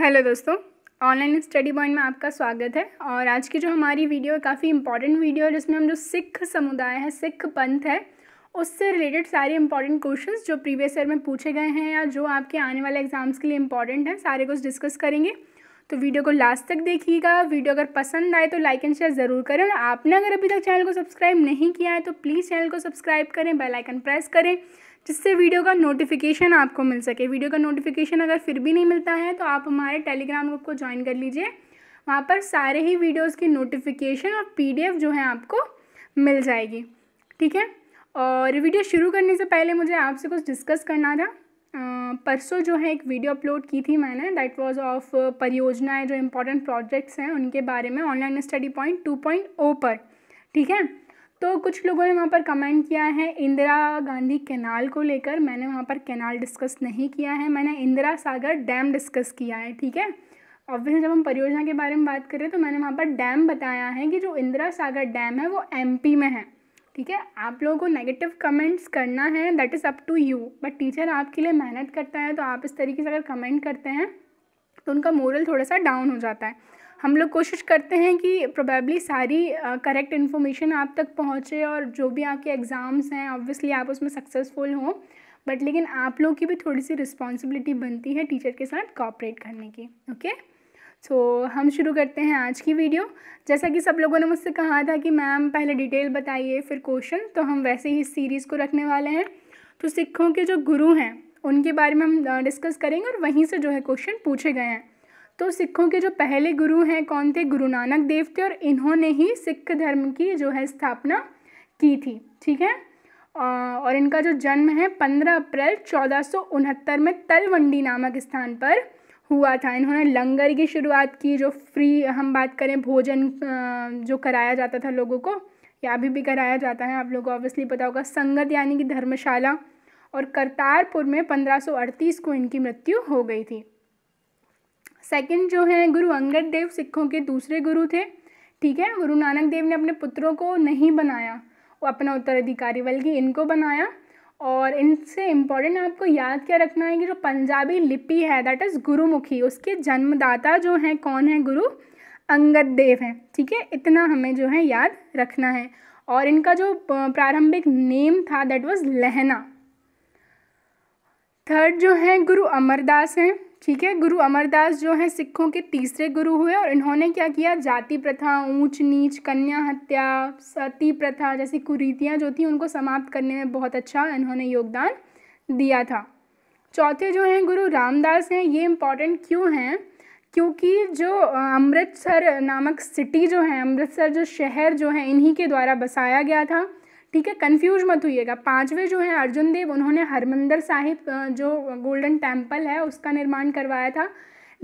Hello दोस्तों online study point में आपका स्वागत है और आज की जो हमारी वीडियो है काफ़ी इंपॉर्टेंट वीडियो है जिसमें हम जो सिख समुदाय है सिख पंथ है उससे रिलेटेड सारे इंपॉर्टेंट क्वेश्चंस जो प्रीवियस ईयर में पूछे गए हैं या जो आपके आने वाले एग्जाम्स के लिए इंपॉर्टेंट हैं सारे कुछ डिस्कस करेंगे तो वीडियो को लास्ट तक देखिएगा वीडियो अगर पसंद आए तो लाइक एंड शेयर ज़रूर करें और आपने अगर अभी तक चैनल को सब्सक्राइब नहीं किया है तो प्लीज़ चैनल को सब्सक्राइब करें बेलाइकन प्रेस करें जिससे वीडियो का नोटिफिकेशन आपको मिल सके वीडियो का नोटिफिकेशन अगर फिर भी नहीं मिलता है तो आप हमारे टेलीग्राम ग्रुप को ज्वाइन कर लीजिए वहाँ पर सारे ही वीडियोज़ की नोटिफिकेशन और पीडीएफ जो है आपको मिल जाएगी ठीक है और वीडियो शुरू करने से पहले मुझे आपसे कुछ डिस्कस करना था परसों जो है एक वीडियो अपलोड की थी मैंने दैट वाज ऑफ परियोजनाएं जो इम्पोर्टेंट प्रोजेक्ट्स हैं उनके बारे में online study point two point O पर ठीक है तो कुछ लोगों ने वहाँ पर कमेंट किया है इंदिरा गांधी कैनाल को लेकर मैंने वहाँ पर कैनाल डिस्कस नहीं किया है मैंने इंदिरा सागर डैम डिस्कस किया है ठीक है ऑब्वियसली जब हम परियोजना के बारे में बात कर रहे हैं तो मैंने वहाँ पर डैम बताया है कि जो इंदिरा सागर डैम है वो एम में है ठीक है आप लोगों को नेगेटिव कमेंट्स करना है that is up to you but teacher आपके लिए मेहनत करता है तो आप इस तरीके से अगर कमेंट करते हैं तो उनका मोरल थोड़ा सा डाउन हो जाता है हम लोग कोशिश करते हैं कि प्रोबेबली सारी करेक्ट इन्फॉर्मेशन आप तक पहुँचे और जो भी आपके एग्ज़ाम्स हैं ऑब्वियसली आप उसमें सक्सेसफुल हों बट लेकिन आप लोग की भी थोड़ी सी रिस्पॉन्सिबिलिटी बनती है टीचर के साथ कॉपरेट करने की ओके okay? सो so, हम शुरू करते हैं आज की वीडियो जैसा कि सब लोगों ने मुझसे कहा था कि मैम पहले डिटेल बताइए फिर क्वेश्चन तो हम वैसे ही इस सीरीज़ को रखने वाले हैं तो सिखों के जो गुरु हैं उनके बारे में हम डिस्कस करेंगे और वहीं से जो है क्वेश्चन पूछे गए हैं तो सिखों के जो पहले गुरु हैं कौन थे गुरु नानक देव थे और इन्होंने ही सिख धर्म की जो है स्थापना की थी ठीक है और इनका जो जन्म है पंद्रह अप्रैल चौदह में तलवंडी नामक स्थान पर हुआ था इन्होंने लंगर की शुरुआत की जो फ्री हम बात करें भोजन जो कराया जाता था लोगों को या अभी भी कराया जाता है आप लोगों को ऑब्वियसली पता होगा संगत यानी कि धर्मशाला और करतारपुर में 1538 को इनकी मृत्यु हो गई थी सेकंड जो है गुरु अंगद देव सिखों के दूसरे गुरु थे ठीक है गुरु नानक देव ने अपने पुत्रों को नहीं बनाया वो अपना उत्तराधिकारी बल्कि इनको बनाया और इनसे इम्पॉर्टेंट आपको याद क्या रखना है कि जो पंजाबी लिपि है दैट इज़ गुरुमुखी उसके जन्मदाता जो हैं कौन है गुरु अंगद देव हैं ठीक है इतना हमें जो है याद रखना है और इनका जो प्रारंभिक नेम था दैट वाज लहना थर्ड जो है गुरु अमरदास हैं ठीक है गुरु अमरदास जो हैं सिखों के तीसरे गुरु हुए और इन्होंने क्या किया जाति प्रथा ऊंच नीच कन्या हत्या सती प्रथा जैसी कुरीतियाँ जो थी उनको समाप्त करने में बहुत अच्छा इन्होंने योगदान दिया था चौथे जो हैं गुरु रामदास हैं ये इम्पॉर्टेंट क्यों हैं क्योंकि जो अमृतसर नामक सिटी जो है अमृतसर जो शहर जो है इन्हीं के द्वारा बसाया गया था ठीक है कन्फ्यूज मत होइएगा पाँचवें जो है अर्जुन देव उन्होंने हरमंदर साहिब जो गोल्डन टेम्पल है उसका निर्माण करवाया था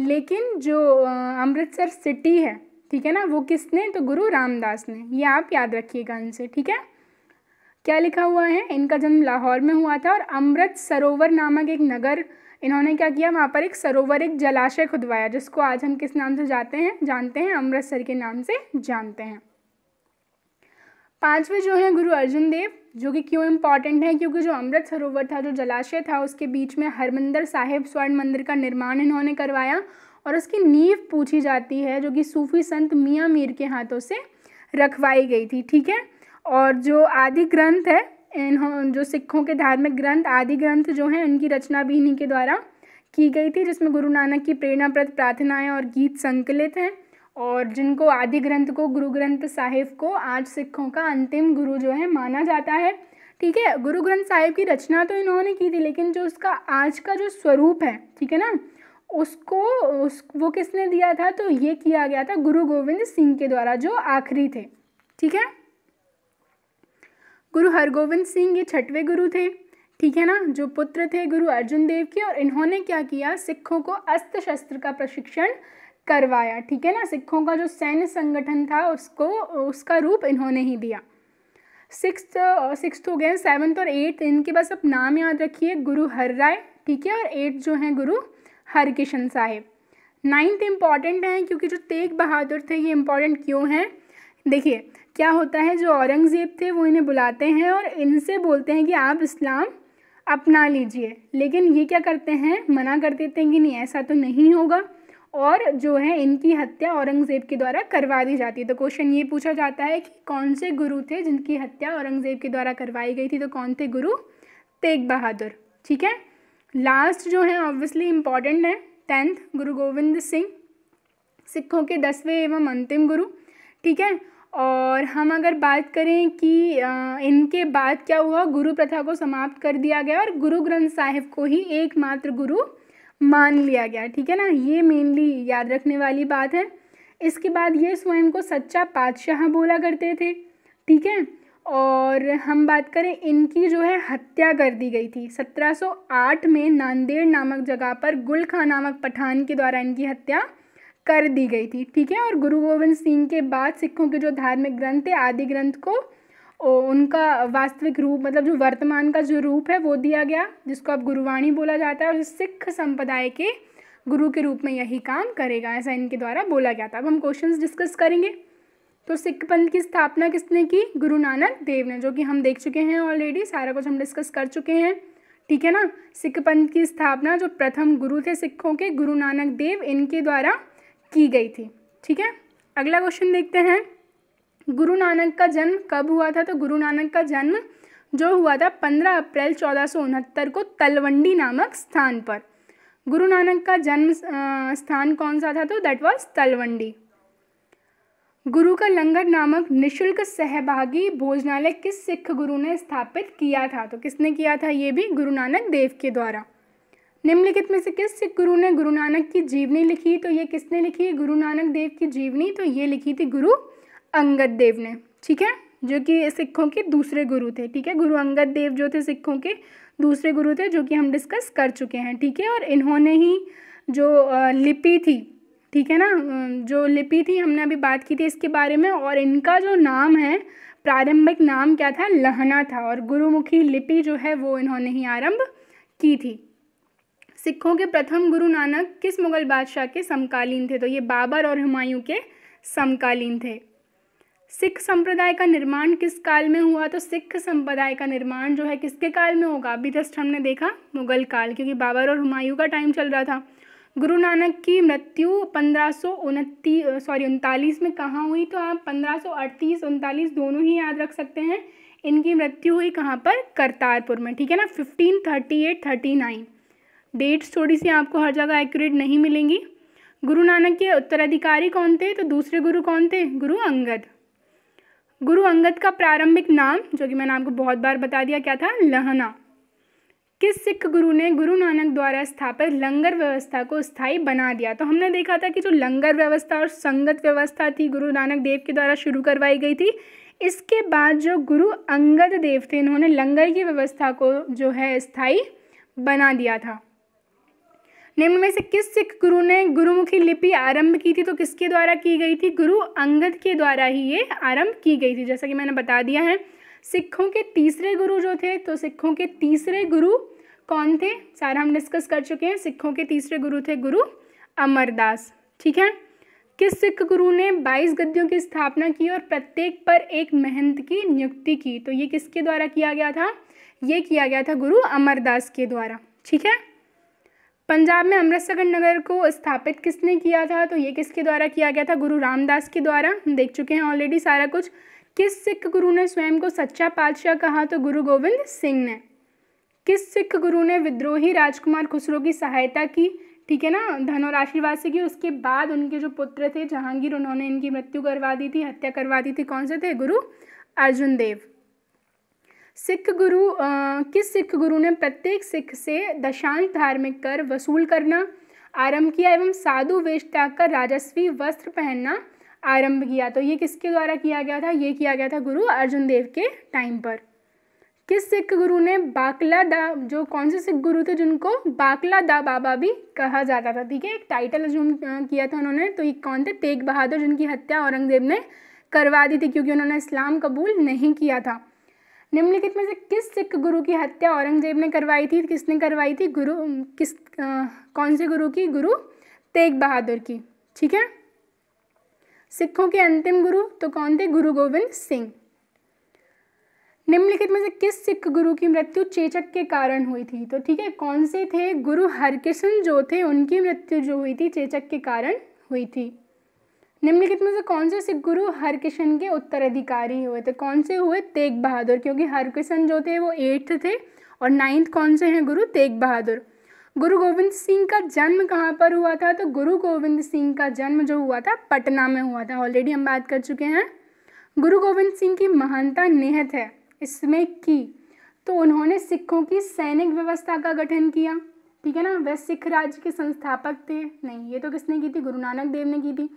लेकिन जो अमृतसर सिटी है ठीक है ना वो किसने तो गुरु रामदास ने ये आप याद रखिएगा इनसे ठीक है क्या लिखा हुआ है इनका जन्म लाहौर में हुआ था और अमृत सरोवर नामक एक नगर इन्होंने क्या किया वहाँ पर एक सरोवर एक जलाशय खुदवाया जिसको आज हम किस नाम से जाते हैं जानते हैं अमृतसर के नाम से जानते हैं पांचवे जो हैं गुरु अर्जुन देव जो कि क्यों इम्पॉर्टेंट है क्योंकि जो अमृत सरोवर था जो जलाशय था उसके बीच में हरमंदर साहिब स्वर्ण मंदिर का निर्माण इन्होंने करवाया और उसकी नींव पूछी जाती है जो कि सूफी संत मियाँ मीर के हाथों से रखवाई गई थी ठीक है और जो आदि ग्रंथ है इन्हों जो सिखों के धार्मिक ग्रंथ आदि ग्रंथ जो हैं उनकी रचना भी इन्हीं के द्वारा की गई थी जिसमें गुरु नानक की प्रेरणाप्रद प्रार्थनाएं और गीत संकलित हैं और जिनको आदि ग्रंथ को गुरु ग्रंथ साहिब को आज सिखों का अंतिम गुरु जो है माना जाता है ठीक है गुरु ग्रंथ साहिब की रचना तो इन्होंने की थी लेकिन जो उसका आज का जो स्वरूप है ठीक है ना उसको उस वो किसने दिया था तो ये किया गया था गुरु गोविंद सिंह के द्वारा जो आखिरी थे ठीक है गुरु हरगोविंद सिंह ये छठवें गुरु थे ठीक है ना जो पुत्र थे गुरु अर्जुन देव के और इन्होंने क्या किया सिखों को अस्त्र शस्त्र का प्रशिक्षण करवाया ठीक है ना सिखों का जो सैन्य संगठन था उसको उसका रूप इन्होंने ही दिया सिक्स सिक्स हो गए सेवन्थ और एट्थ इनके बस अब नाम याद रखिए गुरु हर राय ठीक है और एट्थ जो हैं गुरु हरकिशन साहेब नाइन्थ इम्पॉर्टेंट हैं क्योंकि जो तेग बहादुर थे ये इम्पॉर्टेंट क्यों हैं देखिए क्या होता है जो औरंगज़ेब थे वो इन्हें बुलाते हैं और इनसे बोलते हैं कि आप इस्लाम अपना लीजिए लेकिन ये क्या करते हैं मना कर देते हैं कि नहीं ऐसा तो नहीं होगा और जो है इनकी हत्या औरंगज़ेब के द्वारा करवा दी जाती है तो क्वेश्चन ये पूछा जाता है कि कौन से गुरु थे जिनकी हत्या औरंगज़ेब के द्वारा करवाई गई थी तो कौन थे गुरु तेग बहादुर ठीक है लास्ट जो है ऑब्वियसली इम्पॉर्टेंट है टेंथ गुरु गोविंद सिंह सिखों के दसवें एवं अंतिम गुरु ठीक है और हम अगर बात करें कि इनके बाद क्या हुआ गुरु प्रथा को समाप्त कर दिया गया और गुरु ग्रंथ साहिब को ही एकमात्र गुरु मान लिया गया ठीक है ना ये मेनली याद रखने वाली बात है इसके बाद ये स्वयं को सच्चा पातशाह बोला करते थे ठीक है और हम बात करें इनकी जो है हत्या कर दी गई थी 1708 में नांदेड़ नामक जगह पर गुल खां नामक पठान के द्वारा इनकी हत्या कर दी गई थी ठीक है और गुरु गोविंद सिंह के बाद सिखों के जो धार्मिक ग्रंथ थे आदि ग्रंथ को उनका वास्तविक रूप मतलब जो वर्तमान का जो रूप है वो दिया गया जिसको अब गुरुवाणी बोला जाता है और सिख संप्रदाय के गुरु के रूप में यही काम करेगा ऐसा इनके द्वारा बोला गया था अब हम क्वेश्चन डिस्कस करेंगे तो सिख पंथ की स्थापना किसने की गुरु नानक देव ने जो कि हम देख चुके हैं ऑलरेडी सारा कुछ हम डिस्कस कर चुके हैं ठीक है ना सिख पंथ की स्थापना जो प्रथम गुरु थे सिखों के गुरु नानक देव इनके द्वारा की गई थी ठीक है अगला क्वेश्चन देखते हैं गुरु नानक का जन्म कब हुआ था तो गुरु नानक का जन्म जो हुआ था पंद्रह अप्रैल चौदह को तलवंडी नामक स्थान पर गुरु नानक का जन्म स्थान कौन सा था तो दैट वॉज तलवंडी गुरु का लंगर नामक निशुल्क सहभागी भोजनालय किस सिख गुरु ने स्थापित किया था तो किसने किया था ये भी गुरु नानक देव के द्वारा निम्नलिखित में से किस सिख गुरु ने गुरु नानक की जीवनी लिखी तो ये किसने लिखी गुरु नानक देव की जीवनी तो ये लिखी थी गुरु अंगद देव ने ठीक है जो कि सिखों के दूसरे गुरु थे ठीक है गुरु अंगद देव जो थे सिखों के दूसरे गुरु थे जो कि हम डिस्कस कर चुके हैं ठीक है और इन्होंने ही जो लिपि थी ठीक है ना जो लिपि थी हमने अभी बात की थी इसके बारे में और इनका जो नाम है प्रारंभिक नाम क्या था लहना था और गुरुमुखी लिपि जो है वो इन्होंने ही आरंभ की थी सिखों के प्रथम गुरु नानक किस मुगल बादशाह के समकालीन थे तो ये बाबर और हुमायूं के समकालीन थे सिख संप्रदाय का निर्माण किस काल में हुआ तो सिख संप्रदाय का निर्माण जो है किसके काल में होगा अभी जस्ट हमने देखा मुगल काल क्योंकि बाबर और हुमायूं का टाइम चल रहा था गुरु नानक की मृत्यु पंद्रह सौ सॉरी उनतालीस में कहाँ हुई तो आप पंद्रह सौ अड़तीस उनतालीस दोनों ही याद रख सकते हैं इनकी मृत्यु हुई कहाँ पर करतारपुर में ठीक है ना fifteen thirty eight thirty nine dates थोड़ी सी आपको हर जगह एक्यूरेट नहीं मिलेंगी गुरु नानक के उत्तराधिकारी कौन थे तो दूसरे गुरु कौन थे गुरु अंगद गुरु अंगद का प्रारंभिक नाम जो कि मैंने आपको बहुत बार बता दिया क्या था लहना किस सिख गुरु ने गुरु नानक द्वारा स्थापित लंगर व्यवस्था को स्थायी बना दिया तो हमने देखा था कि जो लंगर व्यवस्था और संगत व्यवस्था थी गुरु नानक देव के द्वारा शुरू करवाई गई थी इसके बाद जो गुरु अंगद देव थे इन्होंने लंगर की व्यवस्था को जो है स्थायी बना दिया था निम्न में से किस सिख गुरु ने गुरुमुखी लिपि आरंभ की थी तो किसके द्वारा की गई थी गुरु अंगद के द्वारा ही ये आरंभ की गई थी जैसा कि मैंने बता दिया है सिखों के तीसरे गुरु जो थे तो सिखों के तीसरे गुरु कौन थे सारा हम डिस्कस कर चुके हैं सिखों के तीसरे गुरु थे गुरु अमरदास ठीक है किस सिख गुरु ने 22 गद्दियों की स्थापना की और प्रत्येक पर एक महंत की नियुक्ति की तो ये किसके द्वारा किया गया था ये किया गया था गुरु अमरदास के द्वारा ठीक है पंजाब में अमृतसर नगर को स्थापित किसने किया था तो ये किसके द्वारा किया गया था गुरु रामदास के द्वारा हम देख चुके हैं ऑलरेडी सारा कुछ किस सिख गुरु ने स्वयं को सच्चा पातशाह कहा तो गुरु गोविंद सिंह ने किस सिख गुरु ने विद्रोही राजकुमार खुसरो की सहायता की ठीक है ना धन और आशीर्वाद से की उसके बाद उनके जो पुत्र थे जहांगीर उन्होंने इनकी मृत्यु करवा दी थी हत्या करवा दी थी कौन से थे गुरु अर्जुन देव सिख गुरु आ, किस सिख गुरु ने प्रत्येक सिख से दशांश धार्मिक कर वसूल करना आरंभ किया एवं साधु वेश त्याग कर राजस्वी वस्त्र पहनना आरंभ किया तो ये किसके द्वारा किया गया था ये किया गया था गुरु अर्जुन देव के टाइम पर किस सिख गुरु ने बाकला दा जो कौन से सिख गुरु थे जिनको बाकला दा बाबा भी कहा जाता था ठीक है एक टाइटल अज्यूम किया था उन्होंने तो ये कौन थे तेग बहादुर जिनकी हत्या औरंगजेब ने करवा दी थी क्योंकि उन्होंने इस्लाम कबूल नहीं किया था निम्नलिखित में से किस सिख गुरु की हत्या औरंगजेब ने करवाई थी किसने करवाई थी गुरु किस आ, कौन से गुरु की गुरु तेग बहादुर की ठीक है सिखों के अंतिम गुरु तो कौन थे गुरु गोविंद सिंह निम्नलिखित में से किस सिख गुरु की मृत्यु चेचक के कारण हुई थी तो ठीक है कौन से थे गुरु हरकिशन जो थे उनकी मृत्यु जो हुई थी चेचक के कारण हुई थी निम्नलिखित में से कौन से सिख गुरु हरकिशन के उत्तराधिकारी हुए थे कौन से हुए तेग बहादुर क्योंकि हरकिशन जो थे वो एट्थ थे और नाइन्थ कौन से हैं गुरु तेग बहादुर गुरु गोविंद सिंह का जन्म कहाँ पर हुआ था तो गुरु गोविंद सिंह का जन्म जो हुआ था पटना में हुआ था ऑलरेडी हम बात कर चुके हैं गुरु गोविंद सिंह की महानता निहित है इसमें की तो उन्होंने सिखों की सैनिक व्यवस्था का गठन किया ठीक है ना वह सिख राज्य के संस्थापक थे नहीं ये तो किसने की थी गुरु नानक देव ने की थी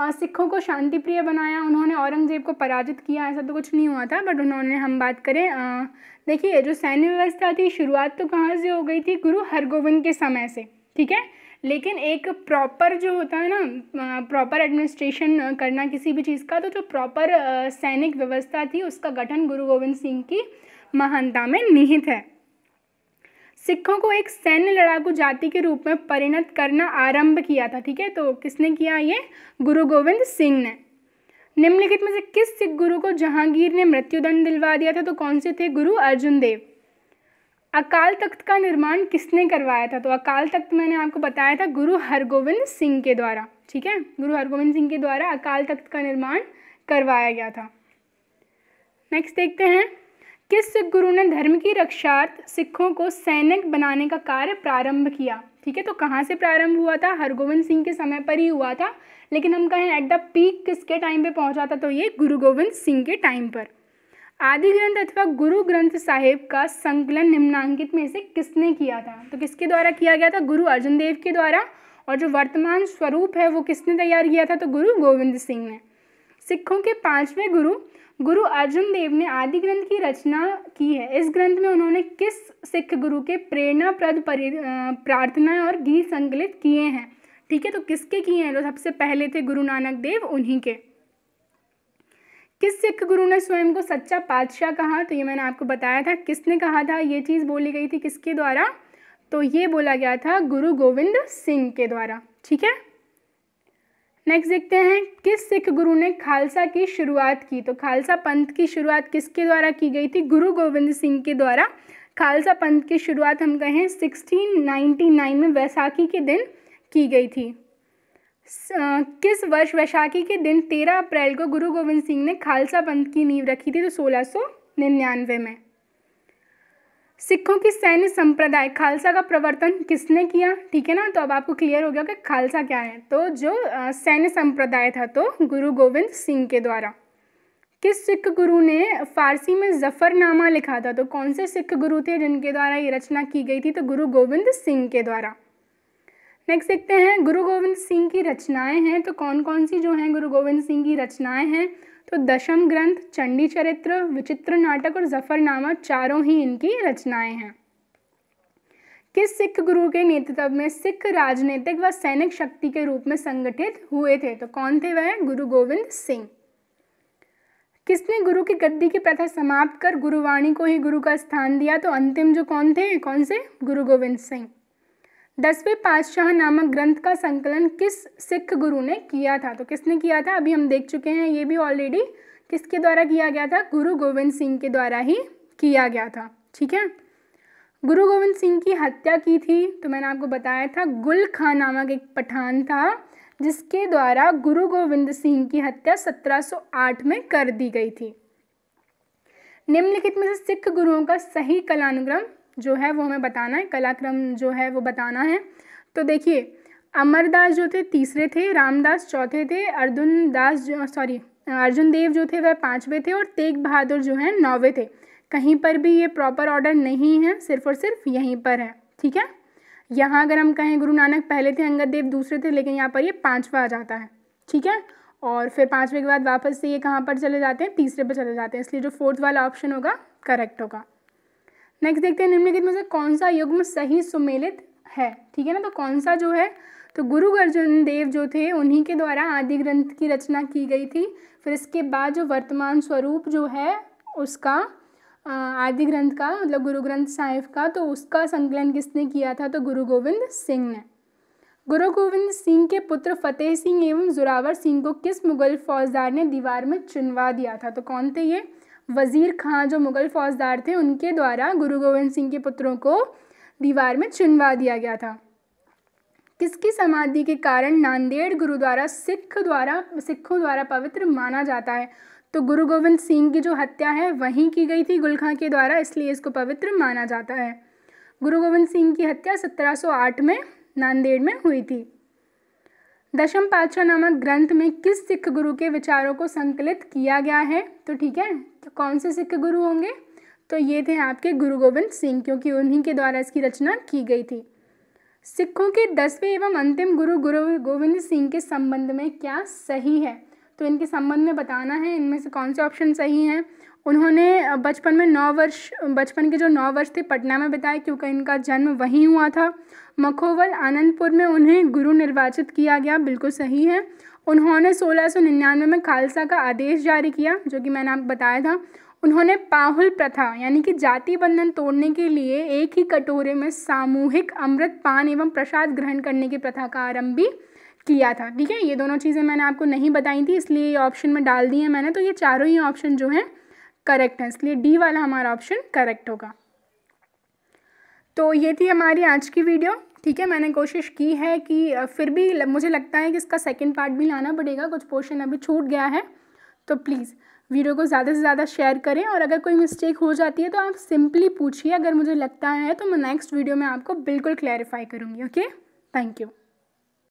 सिखों को शांति प्रिय बनाया उन्होंने औरंगज़ेब को पराजित किया ऐसा तो कुछ नहीं हुआ था बट उन्होंने हम बात करें देखिए जो सैन्य व्यवस्था थी शुरुआत तो कहाँ से हो गई थी गुरु हरगोविंद के समय से ठीक है लेकिन एक प्रॉपर जो होता है ना प्रॉपर एडमिनिस्ट्रेशन करना किसी भी चीज़ का तो जो प्रॉपर सैनिक व्यवस्था थी उसका गठन गुरु गोविंद सिंह की महानता में निहित है सिखों को एक सैन्य लड़ाकू जाति के रूप में परिणत करना आरंभ किया था ठीक है तो किसने किया ये गुरु गोविंद सिंह ने निम्नलिखित में से किस सिख गुरु को जहांगीर ने मृत्युदंड दिलवा दिया था तो कौन से थे गुरु अर्जुन देव अकाल तख्त का निर्माण किसने करवाया था तो अकाल तख्त मैंने आपको बताया था गुरु हरगोविंद सिंह के द्वारा ठीक है गुरु हरगोविंद सिंह के द्वारा अकाल तख्त का निर्माण करवाया गया था नेक्स्ट देखते हैं किस सिख गुरु ने धर्म की रक्षार्थ सिखों को सैनिक बनाने का कार्य प्रारंभ किया ठीक है तो कहाँ से प्रारंभ हुआ था हरगोविंद सिंह के समय पर ही हुआ था लेकिन हम कहें एट द पीक किसके टाइम पे पहुँचा था तो ये गुरु गोविंद सिंह के टाइम पर आदि ग्रंथ अथवा गुरु ग्रंथ साहिब का संकलन निम्नांकित में से किसने किया था तो किसके द्वारा किया गया था गुरु अर्जन देव के द्वारा और जो वर्तमान स्वरूप है वो किसने तैयार किया था तो गुरु गोविंद सिंह ने सिखों के पांचवें गुरु गुरु अर्जुन देव ने आदि ग्रंथ की रचना की है इस ग्रंथ में उन्होंने किस सिख गुरु के प्रेरणाप्रद प्रार्थनाएं और गीत संकलित किए हैं ठीक है तो किसके किए हैं तो सबसे पहले थे गुरु नानक देव उन्हीं के किस सिख गुरु ने स्वयं को सच्चा पातशाह कहा तो ये मैंने आपको बताया था किसने कहा था ये चीज़ बोली गई थी किसके द्वारा तो ये बोला गया था गुरु गोविंद सिंह के द्वारा ठीक है नेक्स्ट देखते हैं किस सिख गुरु ने खालसा की शुरुआत की तो खालसा पंथ की शुरुआत किसके द्वारा की गई थी गुरु गोविंद सिंह के द्वारा खालसा पंथ की शुरुआत हम कहें 1699 में वैसाखी के दिन की गई थी आ, किस वर्ष वैशाखी के दिन तेरह अप्रैल को गुरु गोविंद सिंह ने खालसा पंथ की नींव रखी थी तो सोलह सौ निन्यानवे में सिखों की सैन्य संप्रदाय खालसा का प्रवर्तन किसने किया ठीक है ना तो अब आपको क्लियर हो गया कि खालसा क्या है तो जो सैन्य संप्रदाय था तो गुरु गोविंद सिंह के द्वारा किस सिख गुरु ने फारसी में जफरनामा लिखा था तो कौन से सिख गुरु थे जिनके द्वारा ये रचना की गई थी तो गुरु गोविंद सिंह के द्वारा नेक्स्ट देखते हैं गुरु गोविंद सिंह की रचनाएं हैं तो कौन कौन सी जो हैं गुरु गोविंद सिंह की रचनाएं हैं तो दशम ग्रंथ चंडी चरित्र विचित्र नाटक और जफरनामा चारों ही इनकी रचनाएं हैं किस सिख गुरु के नेतृत्व में सिख राजनीतिक व सैनिक शक्ति के रूप में संगठित हुए थे तो कौन थे वह गुरु गोविंद सिंह किसने गुरु की गद्दी की प्रथा समाप्त कर गुरुवाणी को ही गुरु का स्थान दिया तो अंतिम जो कौन थे कौन से गुरु गोविंद सिंह दसवें पातशाह नामक ग्रंथ का संकलन किस सिख गुरु ने किया था तो किसने किया था अभी हम देख चुके हैं ये भी ऑलरेडी किसके द्वारा किया गया था गुरु गोविंद सिंह के द्वारा ही किया गया था ठीक है गुरु गोविंद सिंह की हत्या की थी तो मैंने आपको बताया था गुल खां नामक एक पठान था जिसके द्वारा गुरु गोविंद सिंह की हत्या 1708 में कर दी गई थी निम्नलिखित में से सिख गुरुओं का सही कलानुक्रम जो है वो हमें बताना है कलाक्रम जो है वो बताना है तो देखिए अमरदास जो थे तीसरे थे रामदास चौथे थे अर्जुन दास सॉरी अर्जुन देव जो थे वह पाँचवें थे और तेग बहादुर जो हैं नौवे थे कहीं पर भी ये प्रॉपर ऑर्डर नहीं है सिर्फ और सिर्फ यहीं पर है ठीक है यहाँ अगर हम कहें गुरु नानक पहले थे अंगद देव दूसरे थे लेकिन यहाँ पर ये पाँचवा आ जाता है ठीक है और फिर पाँचवें के बाद वापस से ये कहाँ पर चले जाते हैं तीसरे पर चले जाते हैं इसलिए जो फोर्थ वाला ऑप्शन होगा करेक्ट होगा नेक्स्ट देखते हैं निम्नलिखित में से कौन सा युग्म सही सुमेलित है ठीक है ना तो कौन सा जो है तो गुरु अर्जुन देव जो थे उन्हीं के द्वारा आदि ग्रंथ की रचना की गई थी फिर इसके बाद जो वर्तमान स्वरूप जो है उसका आदि ग्रंथ का मतलब गुरु ग्रंथ साहिब का तो उसका संकलन किसने किया था तो गुरु गोविंद सिंह ने गुरु गोविंद सिंह के पुत्र फतेह सिंह एवं जोरावर सिंह को किस मुगल फौजदार ने दीवार में चुनवा दिया था तो कौन थे ये वज़ीर खां जो मुग़ल फौजदार थे उनके द्वारा गुरु गोविंद सिंह के पुत्रों को दीवार में चुनवा दिया गया था किसकी समाधि के कारण नांदेड़ गुरुद्वारा सिख द्वारा सिखों द्वारा पवित्र माना जाता है तो गुरु गोविंद सिंह की जो हत्या है वहीं की गई थी गुलखां के द्वारा इसलिए इसको पवित्र माना जाता है गुरु गोविंद सिंह की हत्या 1708 में नांदेड़ में हुई थी दशम पातशाह नामक ग्रंथ में किस सिख गुरु के विचारों को संकलित किया गया है तो ठीक है तो कौन से सिख गुरु होंगे तो ये थे आपके गुरु गोविंद सिंह क्योंकि उन्हीं के द्वारा इसकी रचना की गई थी सिखों के दसवें एवं अंतिम गुरु गुरु गोविंद सिंह के संबंध में क्या सही है तो इनके संबंध में बताना है इनमें से कौन से ऑप्शन सही हैं उन्होंने बचपन में नौ वर्ष बचपन के जो नौ वर्ष थे पटना में बिताए क्योंकि इनका जन्म वहीं हुआ था मखोवल आनंदपुर में उन्हें गुरु निर्वाचित किया गया बिल्कुल सही है उन्होंने 1699 में खालसा का आदेश जारी किया जो कि मैंने आपको बताया था उन्होंने पाहुल प्रथा यानी कि जाति बंधन तोड़ने के लिए एक ही कटोरे में सामूहिक अमृत पान एवं प्रसाद ग्रहण करने की प्रथा का आरंभ भी किया था ठीक है ये दोनों चीज़ें मैंने आपको नहीं बताई थी इसलिए ये ऑप्शन में डाल दी है मैंने तो ये चारों ही ऑप्शन जो हैं करेक्ट हैं इसलिए डी वाला हमारा ऑप्शन करेक्ट होगा तो ये थी हमारी आज की वीडियो ठीक है मैंने कोशिश की है कि फिर भी मुझे लगता है कि इसका सेकेंड पार्ट भी लाना पड़ेगा कुछ पोर्शन अभी छूट गया है तो प्लीज़ वीडियो को ज़्यादा से ज़्यादा शेयर करें और अगर कोई मिस्टेक हो जाती है तो आप सिंपली पूछिए अगर मुझे लगता है तो मैं नेक्स्ट वीडियो में आपको बिल्कुल क्लैरिफाई करूँगी ओके थैंक यू